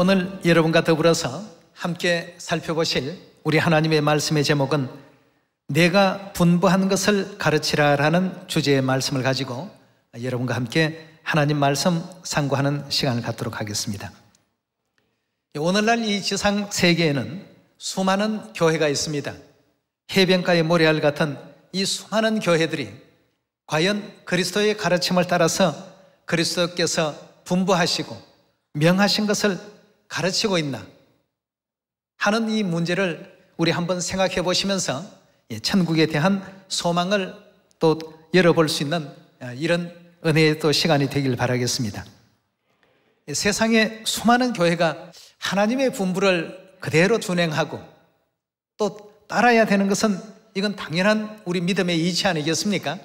오늘 여러분과 더불어서 함께 살펴보실 우리 하나님의 말씀의 제목은 내가 분부한 것을 가르치라라는 주제의 말씀을 가지고 여러분과 함께 하나님 말씀 상고하는 시간을 갖도록 하겠습니다. 오늘날 이 지상 세계에는 수많은 교회가 있습니다. 해변가의 모래알 같은 이 수많은 교회들이 과연 그리스도의 가르침을 따라서 그리스도께서 분부하시고 명하신 것을 가르치고 있나 하는 이 문제를 우리 한번 생각해 보시면서 예, 천국에 대한 소망을 또 열어볼 수 있는 아, 이런 은혜의 또 시간이 되길 바라겠습니다. 예, 세상에 수많은 교회가 하나님의 분부를 그대로 준행하고 또 따라야 되는 것은 이건 당연한 우리 믿음의 이치 아니겠습니까?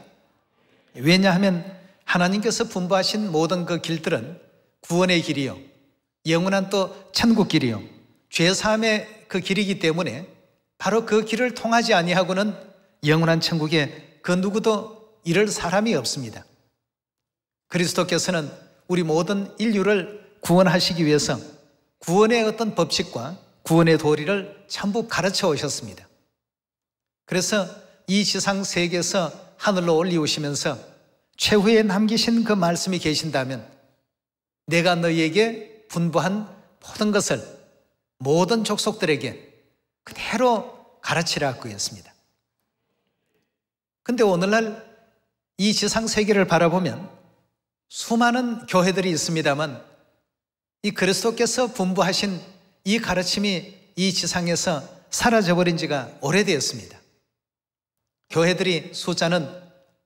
예, 왜냐하면 하나님께서 분부하신 모든 그 길들은 구원의 길이요. 영원한 또 천국 길이요. 죄 사함의 그 길이기 때문에 바로 그 길을 통하지 아니하고는 영원한 천국에 그 누구도 이를 사람이 없습니다. 그리스도께서는 우리 모든 인류를 구원하시기 위해서 구원의 어떤 법칙과 구원의 도리를 전부 가르쳐 오셨습니다. 그래서 이 지상 세계에서 하늘로 올리우시면서 최후에 남기신 그 말씀이 계신다면 내가 너희에게 분부한 모든 것을 모든 족속들에게 그대로 가르치라 고했습니다 근데 오늘날 이 지상 세계를 바라보면 수많은 교회들이 있습니다만 이 그리스도께서 분부하신 이 가르침이 이 지상에서 사라져버린 지가 오래되었습니다. 교회들이 숫자는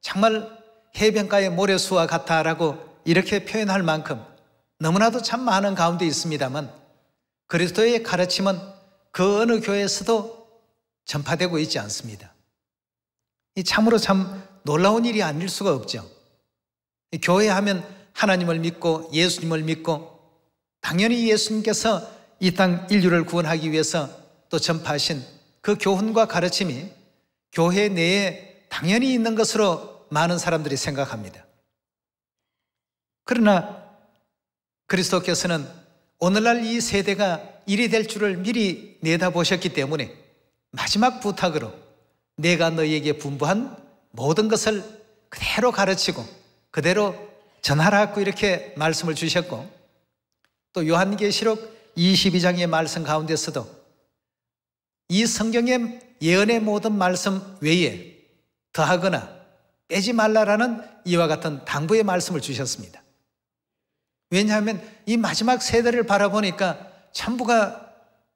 정말 해변가의 모래수와 같다라고 이렇게 표현할 만큼 너무나도 참 많은 가운데 있습니다만 그리스도의 가르침은 그 어느 교회에서도 전파되고 있지 않습니다. 이 참으로 참 놀라운 일이 아닐 수가 없죠. 교회 하면 하나님을 믿고 예수님을 믿고 당연히 예수님께서 이 땅 인류를 구원하기 위해서 또 전파하신 그 교훈과 가르침이 교회 내에 당연히 있는 것으로 많은 사람들이 생각합니다. 그러나 그리스도께서는 오늘날 이 세대가 일이 될 줄을 미리 내다보셨기 때문에 마지막 부탁으로 내가 너희에게 분부한 모든 것을 그대로 가르치고 그대로 전하라고 이렇게 말씀을 주셨고 또 요한계시록 22장의 말씀 가운데서도 이 성경의 예언의 모든 말씀 외에 더하거나 빼지 말라라는 이와 같은 당부의 말씀을 주셨습니다. 왜냐하면 이 마지막 세대를 바라보니까 참부가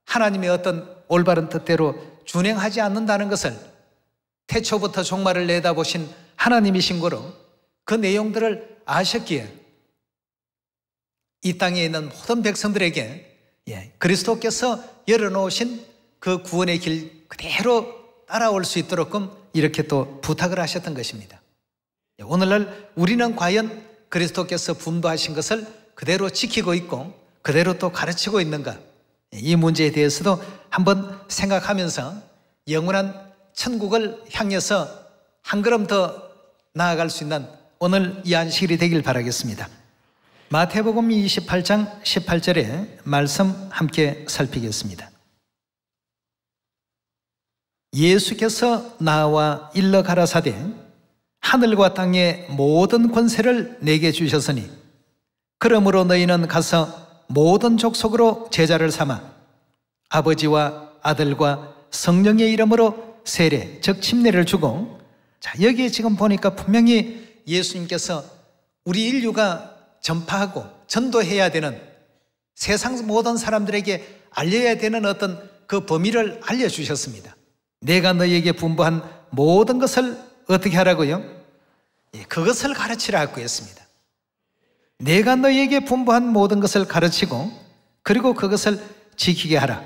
하나님의 어떤 올바른 뜻대로 준행하지 않는다는 것을 태초부터 종말을 내다보신 하나님이신 거로 그 내용들을 아셨기에 이 땅에 있는 모든 백성들에게 예, 그리스도께서 열어놓으신 그 구원의 길 그대로 따라올 수 있도록끔 이렇게 또 부탁을 하셨던 것입니다. 예, 오늘날 우리는 과연 그리스도께서 분부하신 것을 그대로 지키고 있고 그대로 또 가르치고 있는가? 이 문제에 대해서도 한번 생각하면서 영원한 천국을 향해서 한 걸음 더 나아갈 수 있는 오늘 이 안식일이 되길 바라겠습니다. 마태복음 28장 18절의 말씀 함께 살피겠습니다. 예수께서 나와 일러 가라사대 하늘과 땅의 모든 권세를 내게 주셨으니 그러므로 너희는 가서 모든 족속으로 제자를 삼아 아버지와 아들과 성령의 이름으로 세례, 즉 침례를 주고 자, 여기에 지금 보니까 분명히 예수님께서 우리 인류가 전파하고 전도해야 되는 세상 모든 사람들에게 알려야 되는 어떤 그 범위를 알려주셨습니다. 내가 너희에게 분부한 모든 것을 어떻게 하라고요? 예, 그것을 가르치라고 했습니다. 내가 너에게 희 분부한 모든 것을 가르치고 그리고 그것을 지키게 하라.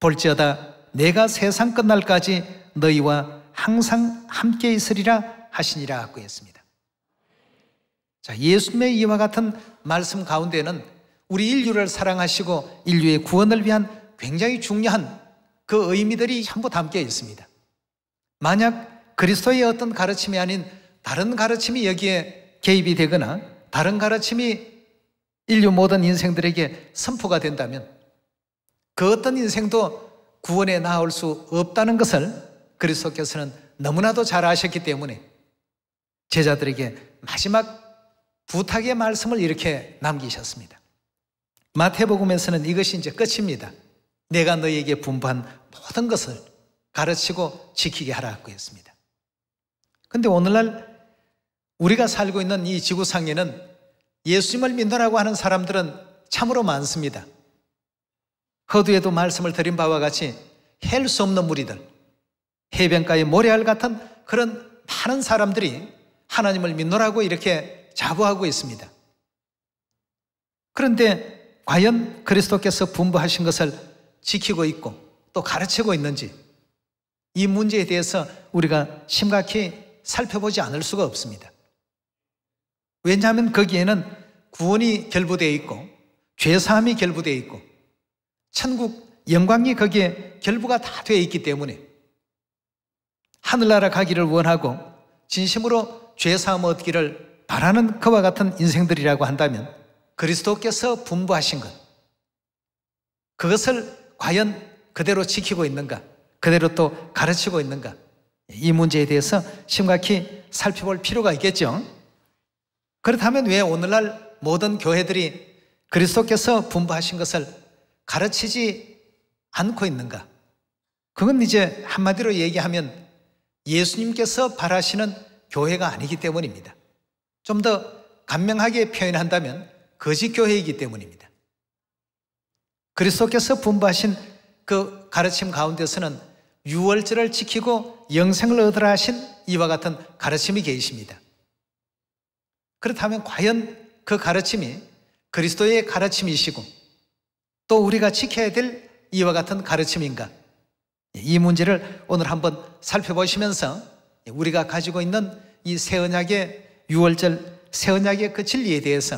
볼지어다 내가 세상 끝날까지 너희와 항상 함께 있으리라 하시니라 구했습니다. 자, 예수님의 이와 같은 말씀 가운데는 우리 인류를 사랑하시고 인류의 구원을 위한 굉장히 중요한 그 의미들이 전부 담겨 있습니다. 만약 그리스도의 어떤 가르침이 아닌 다른 가르침이 여기에 개입이 되거나 바른 가르침이 인류 모든 인생들에게 선포가 된다면 그 어떤 인생도 구원에 나올 수 없다는 것을 그리스도께서는 너무나도 잘 아셨기 때문에 제자들에게 마지막 부탁의 말씀을 이렇게 남기셨습니다. 마태복음에서는 이것이 이제 끝입니다. 내가 너희에게 분부한 모든 것을 가르치고 지키게 하라고 했습니다. 근데 오늘날 우리가 살고 있는 이 지구상에는 예수님을 믿느라고 하는 사람들은 참으로 많습니다. 허두에도 말씀을 드린 바와 같이 헬수 없는 무리들, 해변가의 모래알 같은 그런 많은 사람들이 하나님을 믿노라고 이렇게 자부하고 있습니다. 그런데 과연 그리스도께서 분부하신 것을 지키고 있고 또 가르치고 있는지 이 문제에 대해서 우리가 심각히 살펴보지 않을 수가 없습니다. 왜냐하면 거기에는 구원이 결부되어 있고 죄사함이 결부되어 있고 천국 영광이 거기에 결부가 다 되어 있기 때문에 하늘나라 가기를 원하고 진심으로 죄사함 얻기를 바라는 그와 같은 인생들이라고 한다면 그리스도께서 분부하신 것 그것을 과연 그대로 지키고 있는가 그대로 또 가르치고 있는가 이 문제에 대해서 심각히 살펴볼 필요가 있겠죠 그렇다면 왜 오늘날 모든 교회들이 그리스도께서 분부하신 것을 가르치지 않고 있는가? 그건 이제 한마디로 얘기하면 예수님께서 바라시는 교회가 아니기 때문입니다. 좀 더 간명하게 표현한다면 거짓교회이기 때문입니다. 그리스도께서 분부하신 그 가르침 가운데서는 유월절을 지키고 영생을 얻으라 하신 이와 같은 가르침이 계십니다. 그렇다면 과연 그 가르침이 그리스도의 가르침이시고 또 우리가 지켜야 될 이와 같은 가르침인가? 예, 이 문제를 오늘 한번 살펴보시면서 예, 우리가 가지고 있는 이 새 언약의 유월절새 언약의 그 진리에 대해서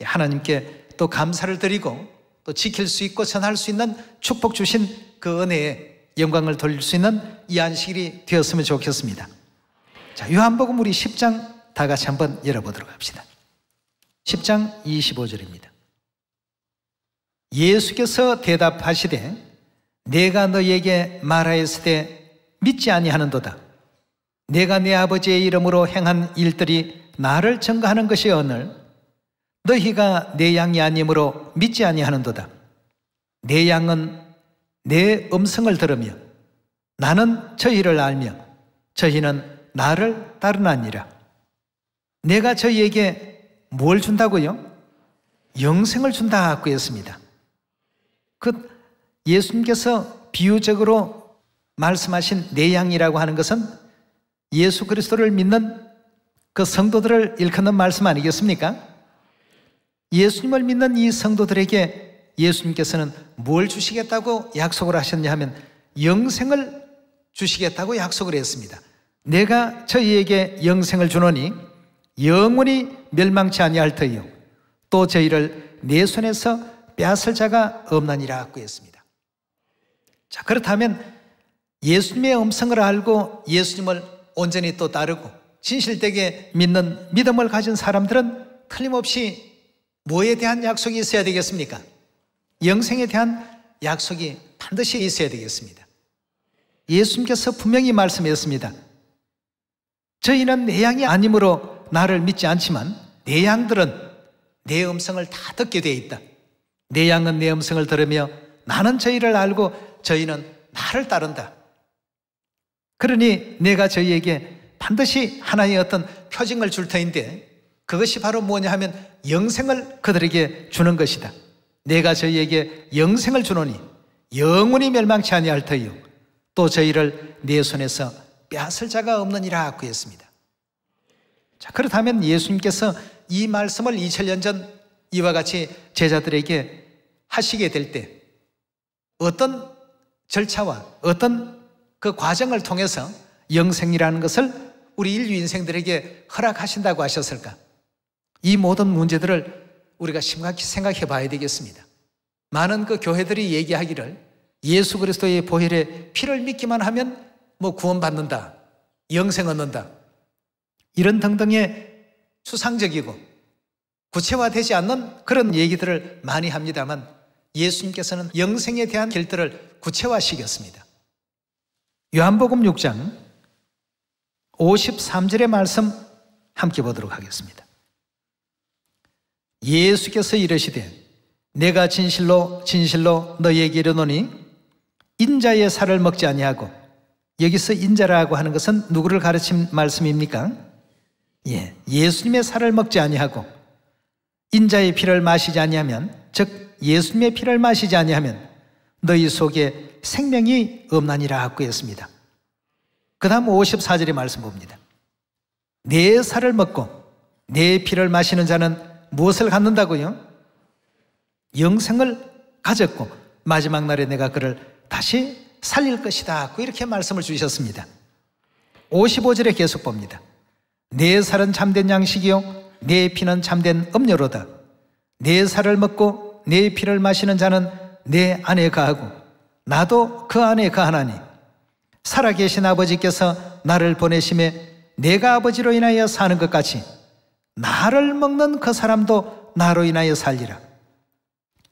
예, 하나님께 또 감사를 드리고 또 지킬 수 있고 전할 수 있는 축복 주신 그 은혜에 영광을 돌릴 수 있는 이 안식일이 되었으면 좋겠습니다. 자, 요한복음 우리 10장 다 같이 한번 열어보도록 합시다. 10장 25절입니다. 예수께서 대답하시되 내가 너에게 말하였으되 믿지 아니하는도다. 내가 내 아버지의 이름으로 행한 일들이 나를 증거하는 것이 오늘 너희가 내 양이 아니므로 믿지 아니하는도다. 내 양은 내 음성을 들으며 나는 저희를 알며 저희는 나를 따르나니라. 내가 저희에게 뭘 준다고요? 영생을 준다고 했습니다. 그 예수님께서 비유적으로 말씀하신 내양이라고 하는 것은 예수 그리스도를 믿는 그 성도들을 일컫는 말씀 아니겠습니까? 예수님을 믿는 이 성도들에게 예수님께서는 뭘 주시겠다고 약속을 하셨냐 하면 영생을 주시겠다고 약속을 했습니다. 내가 저희에게 영생을 주노니 영원히 멸망치 아니할 터이요 또 저희를 내 손에서 빼앗을 자가 없나니라 구했습니다. 자 그렇다면 예수님의 음성을 알고 예수님을 온전히 또 따르고 진실되게 믿는 믿음을 가진 사람들은 틀림없이 뭐에 대한 약속이 있어야 되겠습니까? 영생에 대한 약속이 반드시 있어야 되겠습니다. 예수님께서 분명히 말씀했습니다. 저희는 내 양이 아니므로 나를 믿지 않지만 내 양들은 내 음성을 다 듣게 되어 있다. 내 양은 내 음성을 들으며 나는 저희를 알고 저희는 나를 따른다. 그러니 내가 저희에게 반드시 하나의 어떤 표징을 줄 터인데 그것이 바로 뭐냐 하면 영생을 그들에게 주는 것이다. 내가 저희에게 영생을 주노니 영원히 멸망치 아니할 터이요. 또 저희를 내 손에서 빼을 자가 없느니라 하였습니다. 자, 그렇다면 예수님께서 이 말씀을 2000년 전 이와 같이 제자들에게 하시게 될 때 어떤 절차와 어떤 그 과정을 통해서 영생이라는 것을 우리 인류 인생들에게 허락하신다고 하셨을까? 이 모든 문제들을 우리가 심각히 생각해 봐야 되겠습니다. 많은 그 교회들이 얘기하기를 예수 그리스도의 보혈의 피를 믿기만 하면 뭐 구원받는다, 영생 얻는다. 이런 등등의 추상적이고 구체화되지 않는 그런 얘기들을 많이 합니다만 예수님께서는 영생에 대한 길들을 구체화시켰습니다. 요한복음 6장 53절의 말씀 함께 보도록 하겠습니다. 예수께서 이르시되 내가 진실로 진실로 너에게 이르노니 인자의 살을 먹지 아니하고 여기서 인자라고 하는 것은 누구를 가르친 말씀입니까? 예, 예수님의 살을 먹지 아니하고 인자의 피를 마시지 아니하면 즉 예수님의 피를 마시지 아니하면 너희 속에 생명이 없나니라 하고 했습니다. 그 다음 54절의 말씀 봅니다. 내 살을 먹고 내 피를 마시는 자는 무엇을 갖는다고요? 영생을 가졌고 마지막 날에 내가 그를 다시 살릴 것이다. 그 이렇게 말씀을 주셨습니다. 55절에 계속 봅니다. 내 살은 참된 양식이요 내 피는 참된 음료로다. 내 살을 먹고 내 피를 마시는 자는 내 안에 가하고 나도 그 안에 가하나니 살아계신 아버지께서 나를 보내심에 내가 아버지로 인하여 사는 것 같이 나를 먹는 그 사람도 나로 인하여 살리라.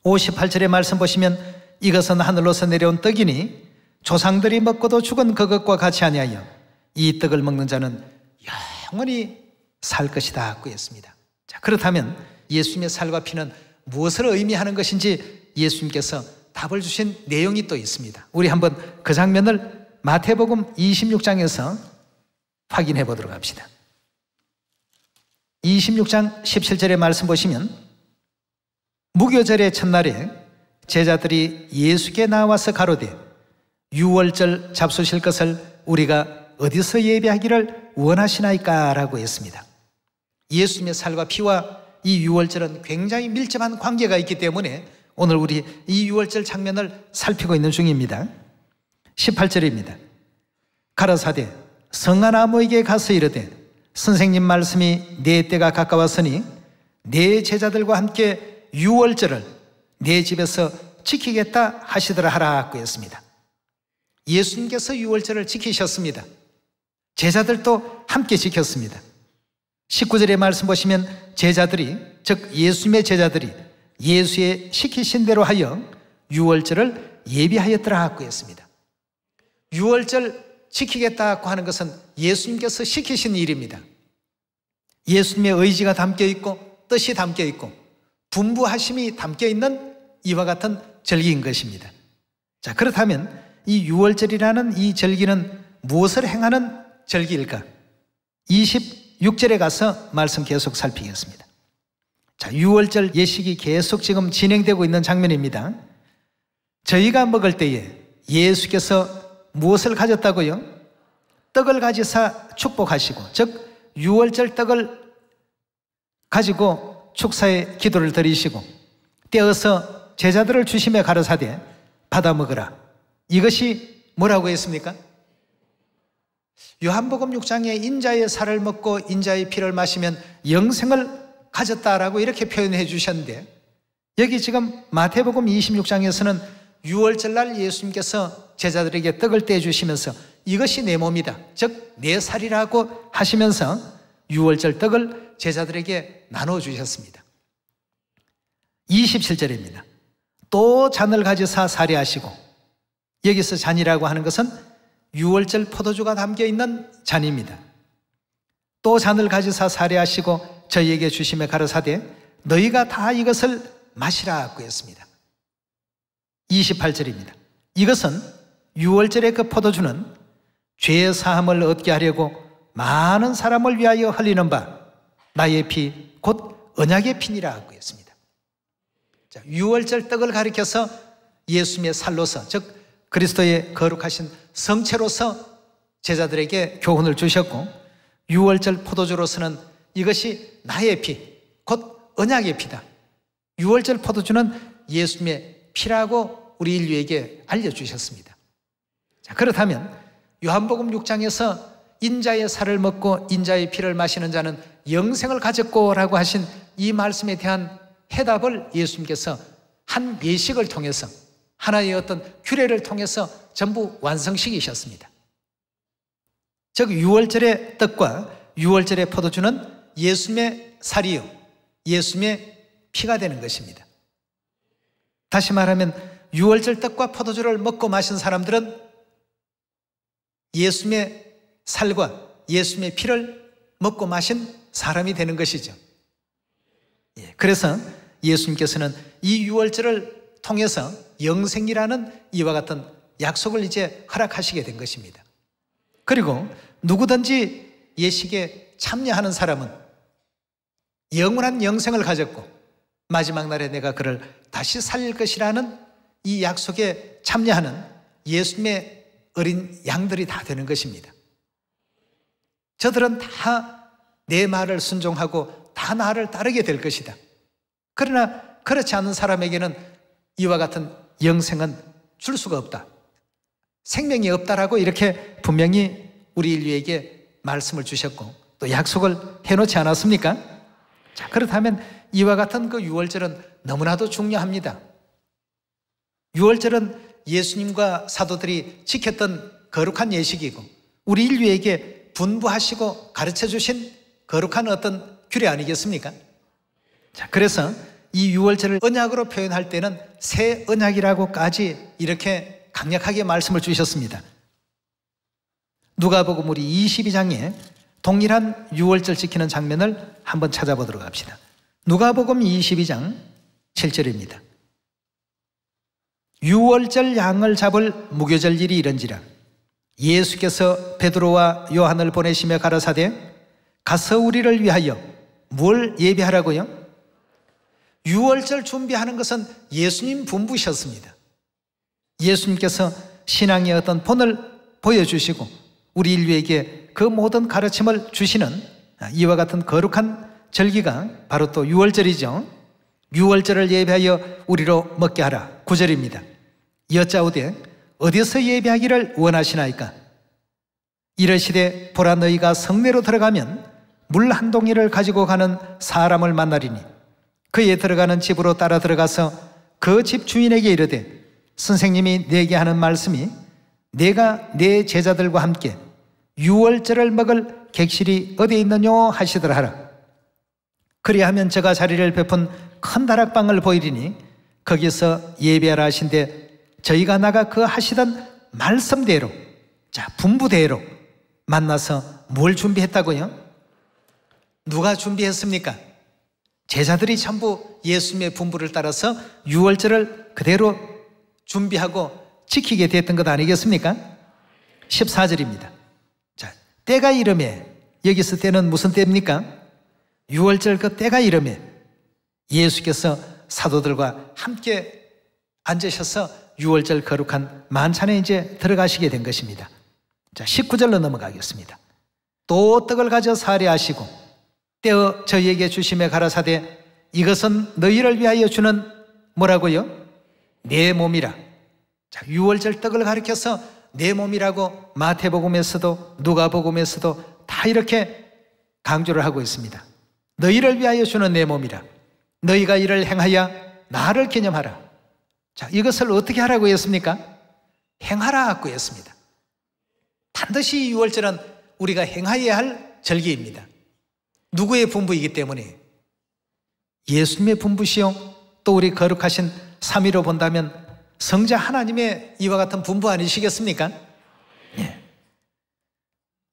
58절의 말씀 보시면 이것은 하늘로서 내려온 떡이니 조상들이 먹고도 죽은 그것과 같이 아니하여 이 떡을 먹는 자는 영원히 살 것이다 꾸였습니다. 자, 그렇다면 예수님의 살과 피는 무엇을 의미하는 것인지 예수님께서 답을 주신 내용이 또 있습니다. 우리 한번 그 장면을 마태복음 26장에서 확인해 보도록 합시다. 26장 17절의 말씀 보시면 무교절의 첫날에 제자들이 예수께 나와서 가로되 유월절 잡수실 것을 우리가 어디서 예배하기를 원하시나이까라고 했습니다. 예수님의 살과 피와 이 유월절은 굉장히 밀접한 관계가 있기 때문에 오늘 우리 이 유월절 장면을 살피고 있는 중입니다. 18절입니다. 가라사대 성아나무에게 가서 이르되 선생님 말씀이 내 때가 가까웠으니 내 제자들과 함께 유월절을 내 집에서 지키겠다 하시더라 하라 하였습니다. 예수님께서 유월절을 지키셨습니다. 제자들도 함께 지켰습니다. 19절의 말씀 보시면 제자들이 즉 예수님의 제자들이 예수의 시키신 대로 하여 유월절을 예비하였더라 하고 했습니다. 유월절 지키겠다고 하는 것은 예수님께서 시키신 일입니다. 예수님의 의지가 담겨 있고 뜻이 담겨 있고 분부하심이 담겨 있는 이와 같은 절기인 것입니다. 자, 그렇다면 이 유월절이라는 이 절기는 무엇을 행하는 절기일까? 26절에 가서 말씀 계속 살피겠습니다. 자, 6월절 예식이 계속 지금 진행되고 있는 장면입니다. 저희가 먹을 때에 예수께서 무엇을 가졌다고요? 떡을 가지사 축복하시고, 즉, 6월절 떡을 가지고 축사의 기도를 드리시고, 떼어서 제자들을 주심에 가로사대 받아 먹으라. 이것이 뭐라고 했습니까? 요한복음 6장에 인자의 살을 먹고 인자의 피를 마시면 영생을 가졌다라고 이렇게 표현해 주셨는데 여기 지금 마태복음 26장에서는 6월절 날 예수님께서 제자들에게 떡을 떼 주시면서 이것이 내 몸이다. 즉 내 살이라고 하시면서 6월절 떡을 제자들에게 나눠 주셨습니다. 27절입니다. 또 잔을 가지사 사례하시고 여기서 잔이라고 하는 것은 유월절 포도주가 담겨 있는 잔입니다. 또 잔을 가지사 사례하시고 저희에게 주심에 가로사되 너희가 다 이것을 마시라 구했습니다. 28절입니다. 이것은 유월절의 그 포도주는 죄 사함을 얻게 하려고 많은 사람을 위하여 흘리는 바 나의 피 곧 언약의 피니라 구했습니다. 유월절 떡을 가리켜서 예수님의 살로서 즉 그리스도의 거룩하신 성체로서 제자들에게 교훈을 주셨고 유월절 포도주로서는 이것이 나의 피, 곧 언약의 피다. 유월절 포도주는 예수님의 피라고 우리 인류에게 알려주셨습니다. 자, 그렇다면 요한복음 6장에서 인자의 살을 먹고 인자의 피를 마시는 자는 영생을 가졌고 라고 하신 이 말씀에 대한 해답을 예수님께서 한 예식을 통해서 하나의 어떤 규례를 통해서 전부 완성시키셨습니다. 즉 6월절의 떡과 6월절의 포도주는 예수님의 살이요 예수님의 피가 되는 것입니다. 다시 말하면 6월절 떡과 포도주를 먹고 마신 사람들은 예수님의 살과 예수님의 피를 먹고 마신 사람이 되는 것이죠. 예, 그래서 예수님께서는 이 6월절을 통해서 영생이라는 이와 같은 약속을 이제 허락하시게 된 것입니다. 그리고 누구든지 예식에 참여하는 사람은 영원한 영생을 가졌고 마지막 날에 내가 그를 다시 살릴 것이라는 이 약속에 참여하는 예수님의 어린 양들이 다 되는 것입니다. 저들은 다 내 말을 순종하고 다 나를 따르게 될 것이다. 그러나 그렇지 않은 사람에게는 이와 같은 영생은 줄 수가 없다. 생명이 없다라고 이렇게 분명히 우리 인류에게 말씀을 주셨고 또 약속을 해놓지 않았습니까? 자, 그렇다면 이와 같은 그 유월절은 너무나도 중요합니다. 유월절은 예수님과 사도들이 지켰던 거룩한 예식이고 우리 인류에게 분부하시고 가르쳐 주신 거룩한 어떤 규례 아니겠습니까? 자, 그래서 이유월절을 언약으로 표현할 때는 새 언약이라고까지 이렇게 강력하게 말씀을 주셨습니다. 누가복음 우리 22장에 동일한 6월절 지키는 장면을 한번 찾아보도록 합시다. 누가복음 22장 7절입니다. 6월절 양을 잡을 무교절 일이 이런지라 예수께서 베드로와 요한을 보내시며 가라사대 가서 우리를 위하여 뭘 예비하라고요? 6월절 준비하는 것은 예수님 분부셨습니다. 예수님께서 신앙의 어떤 본을 보여주시고 우리 인류에게 그 모든 가르침을 주시는 이와 같은 거룩한 절기가 바로 또 6월절이죠. 6월절을 예배하여 우리로 먹게 하라. 9절입니다. 여자우대 어디서 예배하기를 원하시나이까? 이르시되 보라 너희가 성내로 들어가면 물 한 동이를 가지고 가는 사람을 만나리니 그에 들어가는 집으로 따라 들어가서 그 집 주인에게 이르되 선생님이 내게 하는 말씀이 내가 내 제자들과 함께 유월절을 먹을 객실이 어디 있느냐 하시더라 하라. 그리하면 제가 자리를 베푼 큰 다락방을 보이리니 거기서 예배하라 하신데 저희가 나가 그 하시던 말씀대로 자 분부대로 만나서 뭘 준비했다고요? 누가 준비했습니까? 제자들이 전부 예수님의 분부를 따라서 6월절을 그대로 준비하고 지키게 됐던 것 아니겠습니까? 14절입니다. 자, 때가 이름에 여기서 때는 무슨 때입니까? 6월절 그 때가 이름에 예수께서 사도들과 함께 앉으셔서 6월절 거룩한 만찬에 이제 들어가시게 된 것입니다. 자, 19절로 넘어가겠습니다. 또 떡을 가져 사례하시고 때어 저희에게 주심에 가라사대 이것은 너희를 위하여 주는 뭐라고요? 내 몸이라. 자, 6월절 떡을 가리켜서 내 몸이라고 마태복음에서도 누가복음에서도 다 이렇게 강조를 하고 있습니다. 너희를 위하여 주는 내 몸이라. 너희가 이를 행하여 나를 개념하라. 자, 이것을 어떻게 하라고 했습니까? 행하라고 했습니다. 반드시 6월절은 우리가 행하여야 할 절기입니다. 누구의 분부이기 때문에 예수님의 분부시요. 또 우리 거룩하신 삼위로 본다면 성자 하나님의 이와 같은 분부 아니시겠습니까? 예.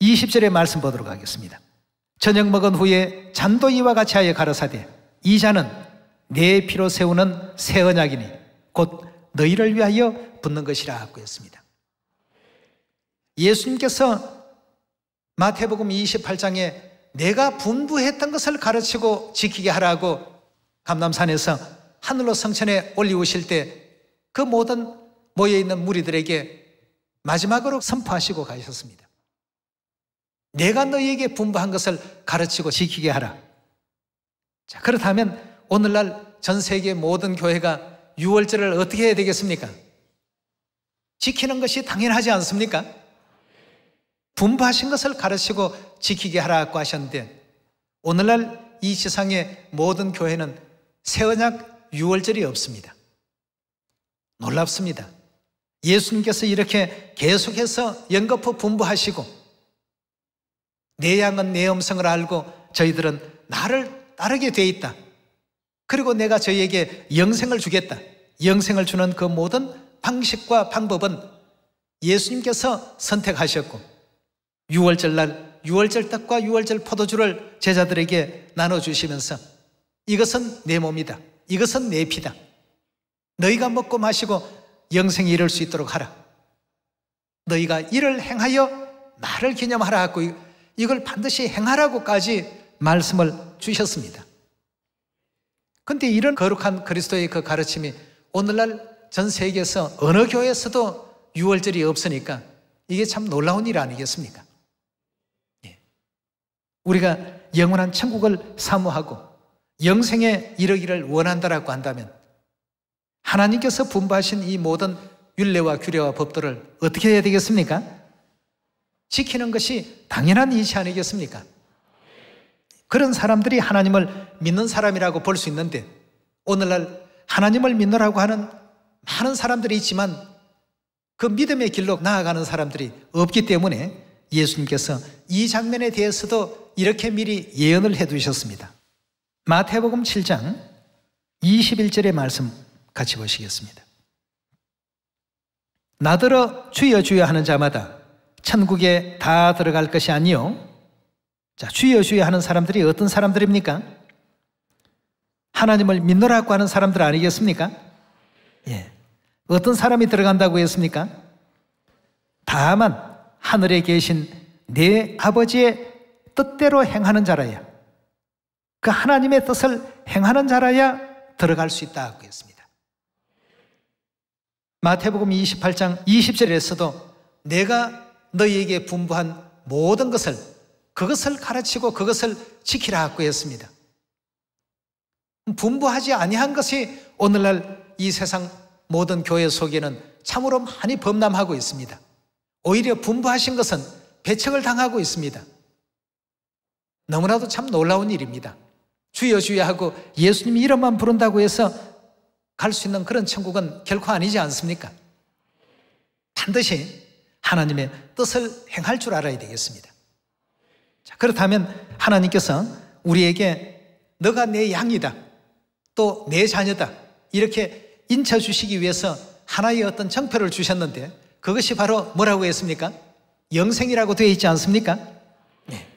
20절의 말씀 보도록 하겠습니다. 저녁 먹은 후에 잔도 이와 같이 하여 가로사대 이 잔은 내 피로 세우는 새 언약이니 곧 너희를 위하여 붓는 것이라 하고 했습니다. 예수님께서 마태복음 28장에 내가 분부했던 것을 가르치고 지키게 하라고 감남산에서 하늘로 성천에 올리우실 때 그 모든 모여있는 무리들에게 마지막으로 선포하시고 가셨습니다. 내가 너희에게 분부한 것을 가르치고 지키게 하라. 자, 그렇다면 오늘날 전 세계 모든 교회가 6월절을 어떻게 해야 되겠습니까? 지키는 것이 당연하지 않습니까? 분부하신 것을 가르치고 지키게 하라고 하셨는데 오늘날 이 세상의 모든 교회는 새언약 유월절이 없습니다. 놀랍습니다. 예수님께서 이렇게 계속해서 연거푸 분부하시고 내 양은 내 음성을 알고 저희들은 나를 따르게 돼 있다. 그리고 내가 저희에게 영생을 주겠다. 영생을 주는 그 모든 방식과 방법은 예수님께서 선택하셨고 6월절 날 6월절 떡과 6월절 포도주를 제자들에게 나눠주시면서 이것은 내 몸이다. 이것은 내 피다. 너희가 먹고 마시고 영생이 이룰 수 있도록 하라. 너희가 이를 행하여 나를 기념하라 하고 이걸 반드시 행하라고까지 말씀을 주셨습니다. 근데 이런 거룩한 그리스도의 그 가르침이 오늘날 전 세계에서 어느 교회에서도 6월절이 없으니까 이게 참 놀라운 일 아니겠습니까? 우리가 영원한 천국을 사모하고 영생에 이르기를 원한다라고 한다면 하나님께서 분부하신 이 모든 윤례와 규례와 법도를 어떻게 해야 되겠습니까? 지키는 것이 당연한 이치 아니겠습니까? 그런 사람들이 하나님을 믿는 사람이라고 볼 수 있는데 오늘날 하나님을 믿느라고 하는 많은 사람들이 있지만 그 믿음의 길로 나아가는 사람들이 없기 때문에 예수님께서 이 장면에 대해서도 이렇게 미리 예언을 해 두셨습니다. 마태복음 7장 21절의 말씀 같이 보시겠습니다. 나더러 주여 주여 하는 자마다 천국에 다 들어갈 것이 아니요. 자, 주여 주여 하는 사람들이 어떤 사람들입니까? 하나님을 믿노라고 하는 사람들 아니겠습니까? 예. 어떤 사람이 들어간다고 했습니까? 다만 하늘에 계신 내 아버지의 뜻대로 행하는 자라야 그 하나님의 뜻을 행하는 자라야 들어갈 수 있다고 했습니다. 마태복음 28장 20절에서도 내가 너희에게 분부한 모든 것을 그것을 가르치고 그것을 지키라고 했습니다. 분부하지 아니한 것이 오늘날 이 세상 모든 교회 속에는 참으로 많이 범람하고 있습니다. 오히려 분부하신 것은 배척을 당하고 있습니다. 너무나도 참 놀라운 일입니다. 주여 주여 하고 예수님 이름만 부른다고 해서 갈 수 있는 그런 천국은 결코 아니지 않습니까? 반드시 하나님의 뜻을 행할 줄 알아야 되겠습니다. 자, 그렇다면 하나님께서 우리에게 너가 내 양이다. 또 내 자녀다. 이렇게 인쳐 주시기 위해서 하나의 어떤 정표를 주셨는데 그것이 바로 뭐라고 했습니까? 영생이라고 되어 있지 않습니까? 네.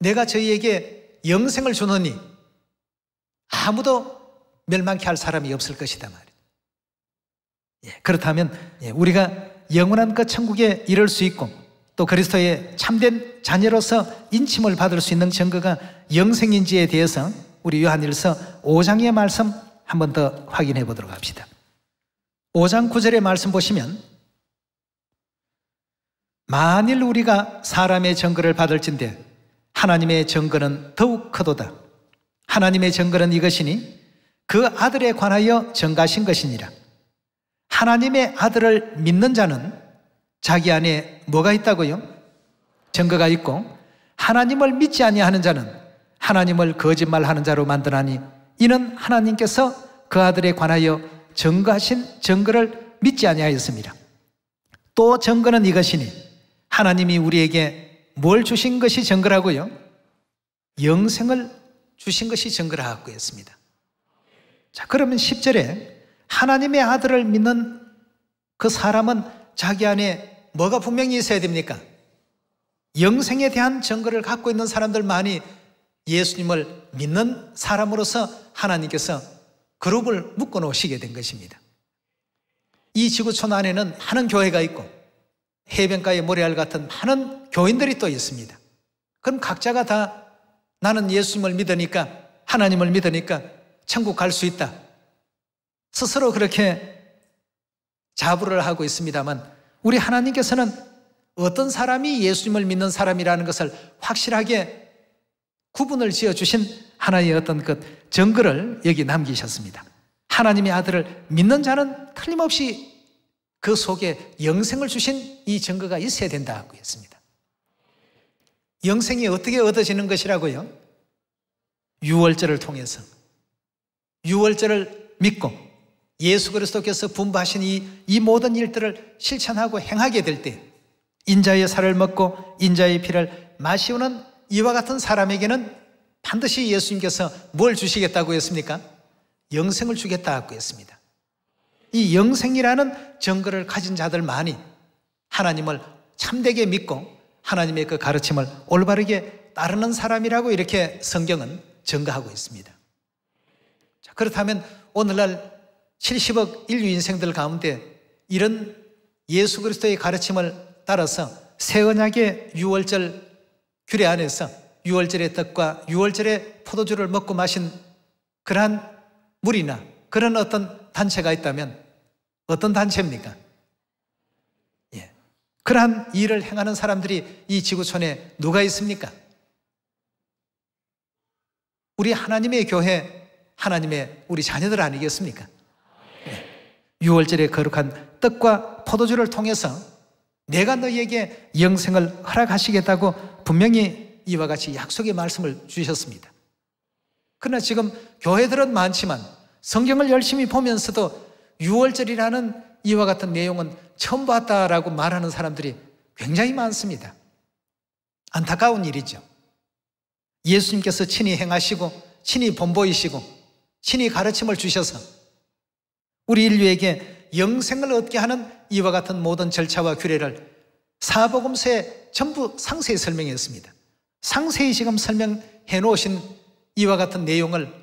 내가 저희에게 영생을 주노니 아무도 멸망케 할 사람이 없을 것이다 말이죠. 예, 그렇다면 예, 우리가 영원한 것 그 천국에 이를 수 있고 또 그리스도의 참된 자녀로서 인침을 받을 수 있는 증거가 영생인지에 대해서 우리 요한일서 5장의 말씀 한 번 더 확인해 보도록 합시다. 5장 9절의 말씀 보시면 만일 우리가 사람의 증거를 받을진데 하나님의 증거는 더욱 크도다. 하나님의 증거는 이것이니 그 아들에 관하여 증가신 것이니라. 하나님의 아들을 믿는 자는 자기 안에 뭐가 있다고요? 증거가 있고 하나님을 믿지 아니하는 자는 하나님을 거짓말하는 자로 만드나니 이는 하나님께서 그 아들에 관하여 증거하신 증거를 믿지 아니하였습니다. 또 증거는 이것이니 하나님이 우리에게 뭘 주신 것이 정글하고요 영생을 주신 것이 정거라고 했습니다. 자, 그러면 1절에 하나님의 아들을 믿는 그 사람은 자기 안에 뭐가 분명히 있어야 됩니까? 영생에 대한 정거를 갖고 있는 사람들만이 예수님을 믿는 사람으로서 하나님께서 그룹을 묶어 놓으시게 된 것입니다. 이 지구촌 안에는 많은 교회가 있고 해변가의 모래알 같은 많은 교인들이 또 있습니다. 그럼 각자가 다 나는 예수님을 믿으니까 하나님을 믿으니까 천국 갈 수 있다. 스스로 그렇게 자부를 하고 있습니다만 우리 하나님께서는 어떤 사람이 예수님을 믿는 사람이라는 것을 확실하게 구분을 지어 주신 하나의 어떤 그 정글을 여기 남기셨습니다. 하나님의 아들을 믿는 자는 틀림없이 그 속에 영생을 주신 이 증거가 있어야 된다고 했습니다. 영생이 어떻게 얻어지는 것이라고요? 유월절을 통해서 유월절을 믿고 예수 그리스도께서 분부하신 이, 이 모든 일들을 실천하고 행하게 될 때 인자의 살을 먹고 인자의 피를 마시우는 이와 같은 사람에게는 반드시 예수님께서 뭘 주시겠다고 했습니까? 영생을 주겠다고 했습니다. 이 영생이라는 정거를 가진 자들만이 하나님을 참되게 믿고 하나님의 그 가르침을 올바르게 따르는 사람이라고 이렇게 성경은 증거하고 있습니다. 자, 그렇다면 오늘날 70억 인류 인생들 가운데 이런 예수 그리스도의 가르침을 따라서 새 언약의 6월절 규례 안에서 6월절의 떡과 6월절의 포도주를 먹고 마신 그러한 물이나 그런 어떤 단체가 있다면 어떤 단체입니까? 예. 그러한 일을 행하는 사람들이 이 지구촌에 누가 있습니까? 우리 하나님의 교회, 하나님의 우리 자녀들 아니겠습니까? 예. 6월절에 거룩한 떡과 포도주를 통해서 내가 너희에게 영생을 허락하시겠다고 분명히 이와 같이 약속의 말씀을 주셨습니다. 그러나 지금 교회들은 많지만 성경을 열심히 보면서도 6월절이라는 이와 같은 내용은 처음 봤다라고 말하는 사람들이 굉장히 많습니다. 안타까운 일이죠. 예수님께서 친히 행하시고, 친히 본보이시고, 친히 가르침을 주셔서 우리 인류에게 영생을 얻게 하는 이와 같은 모든 절차와 규례를 사복음서에 전부 상세히 설명했습니다. 상세히 지금 설명해 놓으신 이와 같은 내용을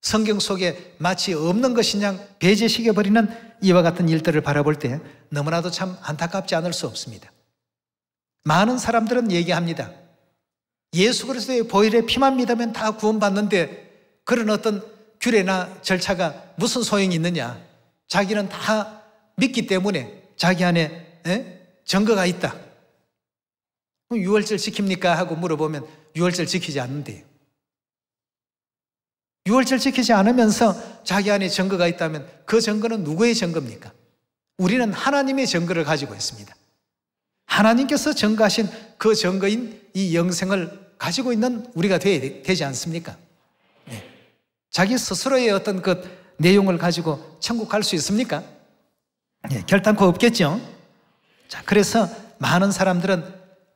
성경 속에 마치 없는 것이냐 배제시켜버리는 이와 같은 일들을 바라볼 때 너무나도 참 안타깝지 않을 수 없습니다. 많은 사람들은 얘기합니다. 예수 그리스도의 보혈의 피만 믿으면 다 구원받는데 그런 어떤 규례나 절차가 무슨 소용이 있느냐. 자기는 다 믿기 때문에 자기 안에 에? 증거가 있다. 그월절 지킵니까? 하고 물어보면 6월절 지키지 않는데요. 6월절 지키지 않으면서 자기 안에 증거가 있다면 그 증거는 누구의 증거입니까? 우리는 하나님의 증거를 가지고 있습니다. 하나님께서 증거하신 그 증거인 이 영생을 가지고 있는 우리가 되, 되지 않습니까? 네. 자기 스스로의 어떤 그 내용을 가지고 천국 갈 수 있습니까? 네, 결단코 없겠죠? 자, 그래서 많은 사람들은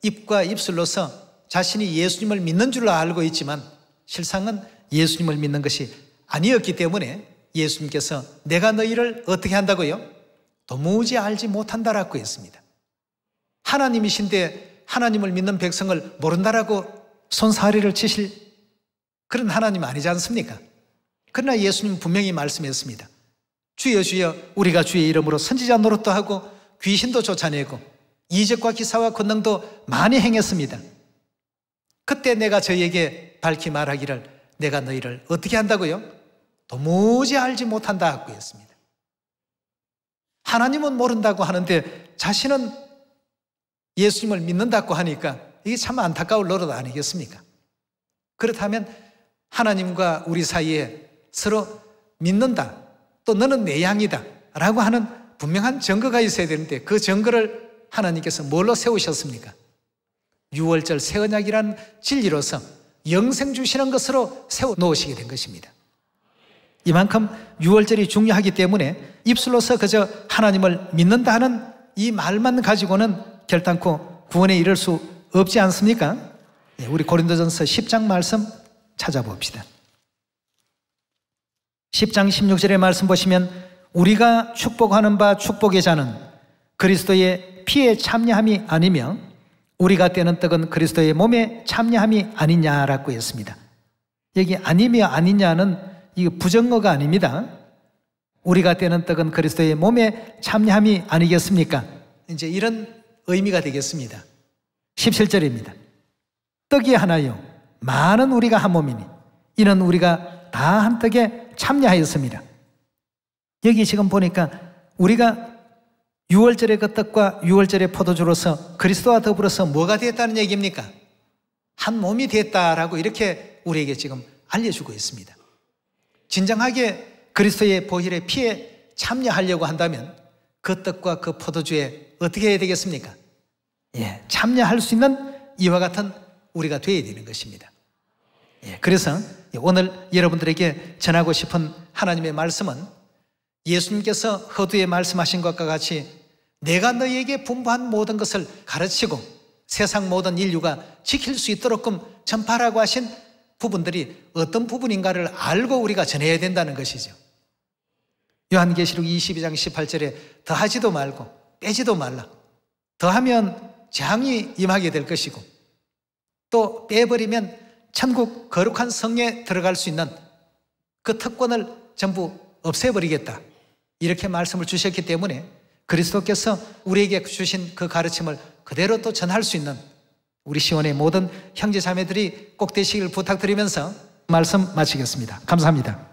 입과 입술로서 자신이 예수님을 믿는 줄로 알고 있지만 실상은 예수님을 믿는 것이 아니었기 때문에 예수님께서 내가 너희를 어떻게 한다고요? 도무지 알지 못한다라고 했습니다. 하나님이신데 하나님을 믿는 백성을 모른다라고 손사리를 치실 그런 하나님 아니지 않습니까? 그러나 예수님 분명히 말씀했습니다. 주여 주여 우리가 주의 이름으로 선지자 노릇도 하고 귀신도 쫓아내고 이적과 기사와 권능도 많이 행했습니다. 그때 내가 저희에게 밝히 말하기를 내가 너희를 어떻게 한다고요? 도무지 알지 못한다고 했습니다. 하나님은 모른다고 하는데 자신은 예수님을 믿는다고 하니까 이게 참 안타까울 노릇 아니겠습니까? 그렇다면 하나님과 우리 사이에 서로 믿는다. 또 너는 내 양이다. 라고 하는 분명한 증거가 있어야 되는데 그 증거를 하나님께서 뭘로 세우셨습니까? 6월절 새언약이란 진리로서 영생 주시는 것으로 세워 놓으시게 된 것입니다. 이만큼 6월절이 중요하기 때문에 입술로서 그저 하나님을 믿는다 는이 말만 가지고는 결단코 구원에 이를 수 없지 않습니까? 네, 우리 고린도전서 10장 말씀 찾아봅시다. 10장 16절의 말씀 보시면 우리가 축복하는 바 축복의 자는 그리스도의 피에 참여함이 아니며 우리가 떼는 떡은 그리스도의 몸에 참여함이 아니냐라고 했습니다. 여기 아니며 아니냐는 이 부정어가 아닙니다. 우리가 떼는 떡은 그리스도의 몸에 참여함이 아니겠습니까? 이제 이런 의미가 되겠습니다. 17절입니다. 떡이 하나요. 많은 우리가 한 몸이니 이는 우리가 다 한 떡에 참여하였습니다. 여기 지금 보니까 우리가 6월절의 그 떡과 6월절의 포도주로서 그리스도와 더불어서 뭐가 되었다는 얘기입니까? 한 몸이 되었다라고 이렇게 우리에게 지금 알려주고 있습니다. 진정하게 그리스도의 보혈의 피에 참여하려고 한다면 그 떡과 그 포도주에 어떻게 해야 되겠습니까? 예, 참여할 수 있는 이와 같은 우리가 되어야 되는 것입니다. 예, 그래서 오늘 여러분들에게 전하고 싶은 하나님의 말씀은 예수님께서 허두에 말씀하신 것과 같이 내가 너희에게 분부한 모든 것을 가르치고 세상 모든 인류가 지킬 수 있도록끔 전파라고 하신 부분들이 어떤 부분인가를 알고 우리가 전해야 된다는 것이죠. 요한계시록 22장 18절에 더하지도 말고 빼지도 말라. 더하면 장이 임하게 될 것이고 또 빼버리면 천국 거룩한 성에 들어갈 수 있는 그 특권을 전부 없애버리겠다. 이렇게 말씀을 주셨기 때문에 그리스도께서 우리에게 주신 그 가르침을 그대로 또 전할 수 있는 우리 시원의 모든 형제 자매들이 꼭 되시길 부탁드리면서 말씀 마치겠습니다. 감사합니다.